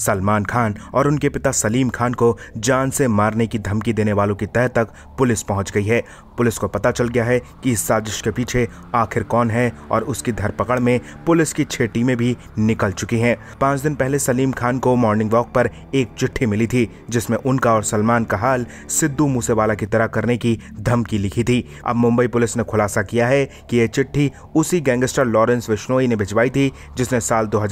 सलमान खान और उनके पिता सलीम खान को जान से मारने की धमकी देने वालों की तह तक पुलिस पहुंच गई है पुलिस को पता चल गया है कि इस साजिश के पीछे आखिर कौन है और उसकी धरपकड़ में पुलिस की छह टीमें भी निकल चुकी हैं पांच दिन पहले सलीम खान को मॉर्निंग वॉक पर एक चिट्ठी मिली थी जिसमें उनका और सलमान का हाल सिद्धू मूसेवाला की तरह करने की धमकी लिखी थी अब मुंबई पुलिस ने खुलासा किया है कि यह चिट्ठी उसी गैंगस्टर लॉरेंस विश्नोई ने भिजवाई थी जिसने साल दो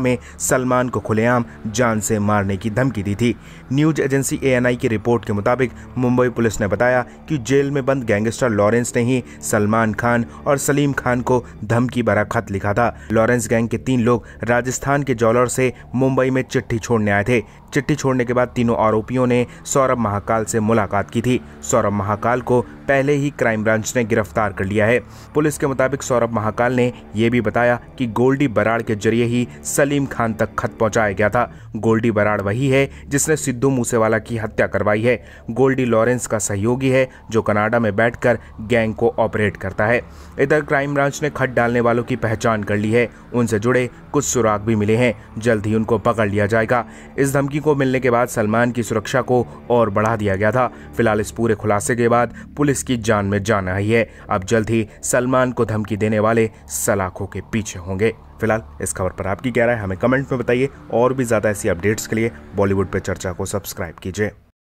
में सलमान को खुलेआम जान से मारने की धमकी दी थी न्यूज एजेंसी एएनआई की रिपोर्ट के मुताबिक मुंबई पुलिस ने बताया कि जेल में बंद गैंगस्टर लॉरेंस ने ही सलमान खान और सलीम खान को धमकी भरा खत लिखा था लॉरेंस गैंग के तीन लोग राजस्थान के जौलौर से मुंबई में चिट्ठी छोड़ने आए थे चिट्ठी छोड़ने के बाद तीनों आरोपियों ने सौरभ महाकाल से मुलाकात की थी सौरभ महाकाल को पहले ही क्राइम ब्रांच ने गिरफ्तार कर लिया है पुलिस के मुताबिक सौरभ महाकाल ने यह भी बताया कि गोल्डी बराड़ के जरिए ही सलीम खान तक खत पहुंचाया गया था गोल्डी बराड़ वही है जिसने सिद्धू मूसेवाला की हत्या करवाई है गोल्डी लॉरेंस का सहयोगी है जो कनाडा में बैठकर गैंग को ऑपरेट करता है इधर क्राइम ब्रांच ने खत डालने वालों की पहचान कर ली है उनसे जुड़े कुछ सुराग भी मिले हैं जल्द ही उनको पकड़ लिया जाएगा इस धमकी को मिलने के बाद सलमान की सुरक्षा को और बढ़ा दिया गया था फिलहाल इस पूरे खुलासे के बाद पुलिस की जान में जान आई है अब जल्द ही सलमान को धमकी देने वाले सलाखों के पीछे होंगे फिलहाल इस खबर पर आपकी क्या राय हमें कमेंट में बताइए और भी ज़्यादा ऐसी अपडेट्स के लिए बॉलीवुड पर चर्चा को सब्सक्राइब कीजिए